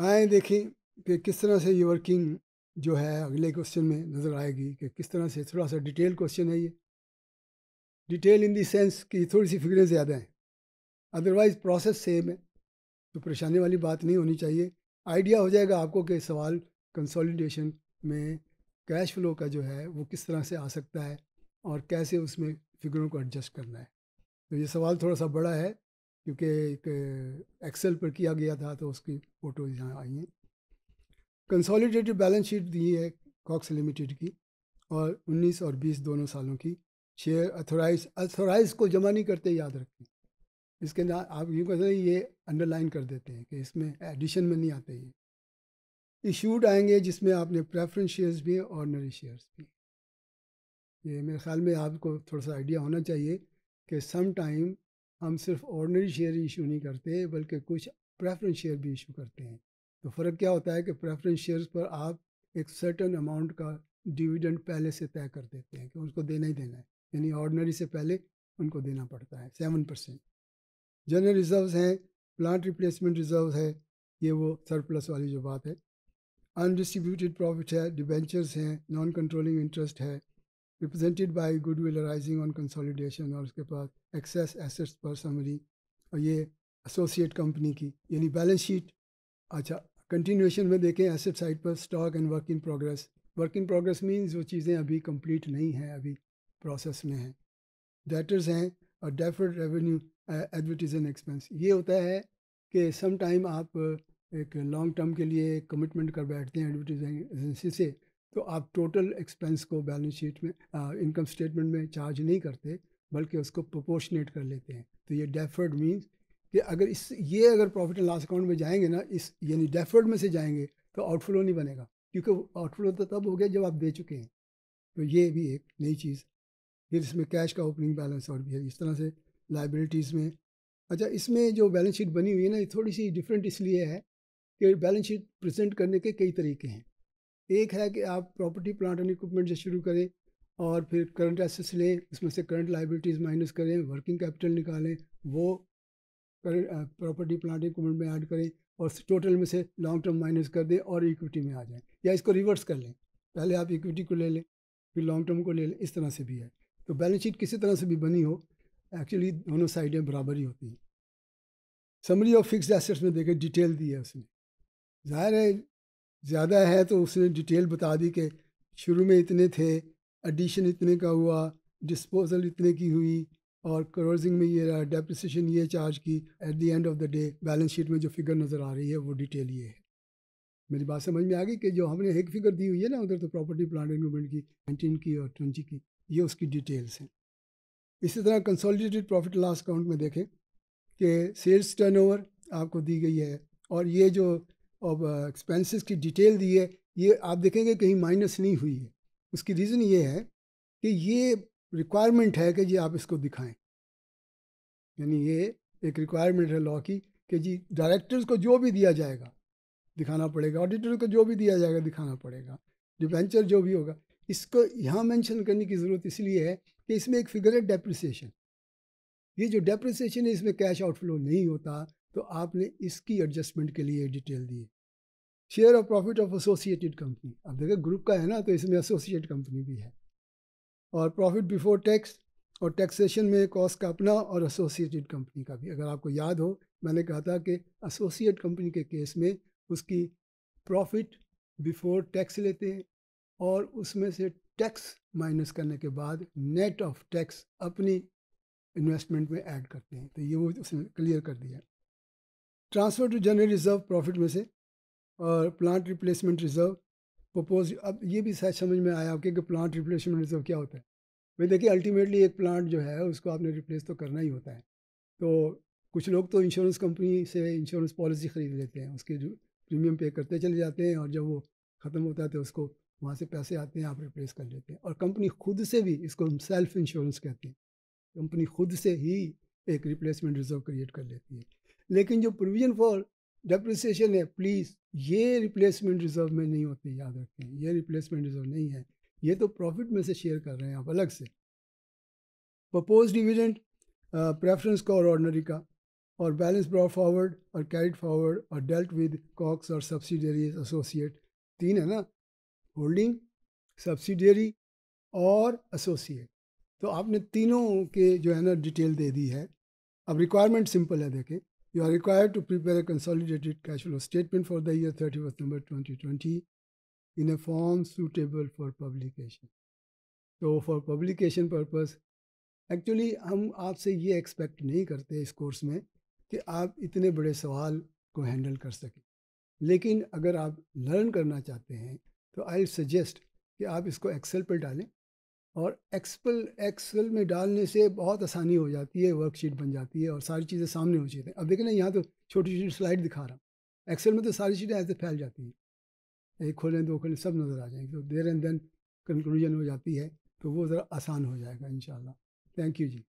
आए देखें कि किस तरह से ये वर्किंग जो है अगले क्वेश्चन में नज़र आएगी कि किस तरह से थोड़ा सा डिटेल क्वेश्चन है ये डिटेल इन देंस कि थोड़ी सी फिगरें ज़्यादा हैं अदरवाइज़ प्रोसेस सेम है तो परेशानी वाली बात नहीं होनी चाहिए आइडिया हो जाएगा आपको कि सवाल कंसोलिडेशन में कैश फ्लो का जो है वो किस तरह से आ सकता है और कैसे उसमें फिगरों को एडजस्ट करना है तो ये सवाल थोड़ा सा बड़ा है क्योंकि एक एक्सेल पर किया गया था तो उसकी फ़ोटोज़ यहाँ आई हैं कंसोलिडेटेड बैलेंस शीट दी है कॉक्स लिमिटेड की और 19 और 20 दोनों सालों की शेयर अथोराइज अथोराइज को जमा नहीं करते याद रखें इसके ना आप यूँ कहते हैं ये अंडरलाइन कर देते हैं कि इसमें एडिशन में नहीं आते ये इशूड आएंगे जिसमें आपने प्रेफरेंस शेयर्स भी हैं ऑर्डनरी शेयर्स भी ये मेरे ख्याल में आपको थोड़ा सा आइडिया होना चाहिए कि सम टाइम हम सिर्फ ऑर्डनरी शेयर ही इशू नहीं करते बल्कि कुछ प्रेफरेंस शेयर भी इशू करते हैं तो फ़र्क क्या होता है कि प्रेफरेंस शेयर्स पर आप एक सर्टन अमाउंट का डिविडेंड पहले से तय कर देते हैं कि उसको देना ही देना है यानी ऑर्डनरी से पहले उनको देना पड़ता है सेवन परसेंट जनरल रिज़र्व हैं प्लांट रिप्लेसमेंट रिजर्व है ये वो सरप्लस वाली जो बात है अनडिस्ट्रीब्यूटेड प्रॉफिट है डिबेंचर्स हैं नॉन कंट्रोलिंग इंटरेस्ट है represented by will arising on consolidation और उसके पास एक्सेस एसेट्स पर समरी और ये एसोसिएट कंपनी की यानी बैलेंस शीट अच्छा कंटिन्यूएशन में देखें एसेट साइड पर stock and work in progress work in progress means वो चीज़ें अभी कंप्लीट नहीं हैं अभी प्रोसेस में हैं डेटर्स हैं और डेफर्ड रेवेन्यू एडवर्टीज एक्सपेंस ये होता है कि सम टाइम आप एक लॉन्ग टर्म के लिए कमिटमेंट कर बैठते हैं एडवर्टीज एजेंसी से तो आप टोटल एक्सपेंस को बैलेंस शीट में इनकम स्टेटमेंट में चार्ज नहीं करते बल्कि उसको प्रोपोर्शनेट कर लेते हैं तो ये डेफर्ड मीन्स कि अगर इस ये अगर प्रॉफिट एंड लॉस अकाउंट में जाएंगे ना इस यानी डेफर्ड में से जाएंगे तो आउटफ्लो नहीं बनेगा क्योंकि आउटफ्लो तो तब हो गया जब आप दे चुके हैं तो ये भी एक नई चीज़ फिर इसमें कैश का ओपनिंग बैलेंस और भी है इस तरह से लाइबिलिटीज़ में अच्छा इसमें जो बैलेंस शीट बनी हुई है ना ये थोड़ी सी डिफरेंट इसलिए है कि बैलेंस शीट प्रेजेंट करने के कई तरीके हैं एक है कि आप प्रॉपर्टी प्लांट एंड इक्विपमेंट से शुरू करें और फिर करंट एसेट्स लें उसमें से करंट लाइबिलिटीज़ माइनस करें वर्किंग कैपिटल निकालें वो प्रॉपर्टी प्लांट इक्विपमेंट में ऐड करें और टोटल में से लॉन्ग टर्म माइनस कर दें और इक्विटी में आ जाएँ या इसको रिवर्स कर लें पहले आप इक्विटी को ले लें फिर लॉन्ग टर्म को ले लें इस तरह से भी है तो बैलेंस शीट किसी तरह से भी बनी हो एक्चुअली दोनों साइडें बराबर ही होती हैं समरी ऑफ फिक्स एसेट्स में देखें डिटेल दी है उसमें ज़ाहिर है ज़्यादा है तो उसने डिटेल बता दी कि शुरू में इतने थे एडिशन इतने का हुआ डिस्पोजल इतने की हुई और क्रोजिंग में ये रहा डेप्रिसिएशन ये चार्ज की at the end of the day balance sheet में जो फिगर नज़र आ रही है वो डिटेल ये है मेरी बात समझ में आ गई कि जो हमने एक फिगर दी हुई है ना उधर तो प्रॉपर्टी प्लांट इन्वेस्टमेंट की नाइनटीन की और ट्वेंटी की ये उसकी डिटेल्स हैं इसी तरह कंसोलिडेटेड प्रॉफिट लॉस अकाउंट में देखें कि सेल्स टर्नओवर आपको दी गई है और ये जो और एक्सपेंसेस uh, की डिटेल दी है ये आप देखेंगे कहीं माइनस नहीं हुई है उसकी रीज़न ये है कि ये रिक्वायरमेंट है कि जी आप इसको दिखाएं यानी ये एक रिक्वायरमेंट है लॉ की कि जी डायरेक्टर्स को जो भी दिया जाएगा दिखाना पड़ेगा ऑडिटर्स को जो भी दिया जाएगा दिखाना पड़ेगा डिवेंचर जो भी होगा इसको यहाँ मेंशन करने की ज़रूरत इसलिए है कि इसमें एक फिगर है डेप्रिसिएशन ये जो डेप्रिसिएशन है इसमें कैश आउटफ्लो नहीं होता तो आपने इसकी एडजस्टमेंट के लिए डिटेल दी share of profit of associated company अब देखिए ग्रुप का है ना तो इसमें एसोसिएट कंपनी भी है और प्रॉफिट बिफोर टैक्स और टैक्सेशन में कॉस्ट का अपना और एसोसिएटेड कंपनी का भी अगर आपको याद हो मैंने कहा था कि एसोसिएट कंपनी के केस में उसकी प्रॉफिट बिफोर टैक्स लेते हैं और उसमें से टैक्स माइनस करने के बाद नेट ऑफ टैक्स अपनी इन्वेस्टमेंट में ऐड करते हैं तो ये वो उसने क्लियर कर दिया transfer to general reserve profit में से और प्लांट रिप्लेसमेंट रिज़र्व प्रपोज अब ये भी शायद समझ में आया क्योंकि कि प्लांट रिप्लेसमेंट रिज़र्व क्या होता है भाई देखिए अल्टीमेटली एक प्लांट जो है उसको आपने रिप्लेस तो करना ही होता है तो कुछ लोग तो इंश्योरेंस कंपनी से इंश्योरेंस पॉलिसी ख़रीद लेते हैं उसके जो प्रीमियम पे करते चले जाते हैं और जब वो ख़त्म होता है तो उसको वहाँ से पैसे आते हैं आप रिप्लेस कर लेते हैं और कंपनी खुद से भी इसको हम सेल्फ इंश्योरेंस कहते हैं कंपनी खुद से ही एक रिप्लेसमेंट रिज़र्व क्रिएट कर लेती है लेकिन जो प्रोविजन फॉर डेप्रिसिएशन है प्लीज़ ये रिप्लेसमेंट रिजर्व में नहीं होते याद रखें ये रिप्लेसमेंट रिजर्व नहीं है ये तो प्रॉफिट में से शेयर कर रहे हैं आप अलग से प्रपोज डिविडेंट प्रेफरेंस का और ऑर्डनरी का और बैलेंस ब्रॉड फॉरवर्ड और कैरिड फॉरवर्ड और डेल्ट विद कॉक्स और सब्सिडरी एसोसिएट तीन है ना होल्डिंग सब्सिडरी और एसोसिएट तो आपने तीनों के जो है ना डिटेल दे दी है अब रिक्वायरमेंट सिंपल है देखें You are required to prepare a consolidated cash flow statement for the year 31st December 2020 in a form suitable for publication. So for publication purpose, actually हम आपसे ये expect नहीं करते इस course में कि आप इतने बड़े सवाल को handle कर सकें लेकिन अगर आप learn करना चाहते हैं तो आई suggest कि आप इसको Excel पर डालें और एक्सपल एक्सल में डालने से बहुत आसानी हो जाती है वर्कशीट बन जाती है और सारी चीज़ें सामने हो जाती हैं अब देखें ना यहाँ तो छोटी छोटी स्लाइड दिखा रहा हूँ एक्सेल में तो सारी चीज़ें ऐसे फैल जाती हैं एक खोलें दो खोलें सब नज़र आ जाएंगे तो देर एंड देन कंक्लूजन हो जाती है तो वो ज़रा आसान हो जाएगा इन थैंक यू जी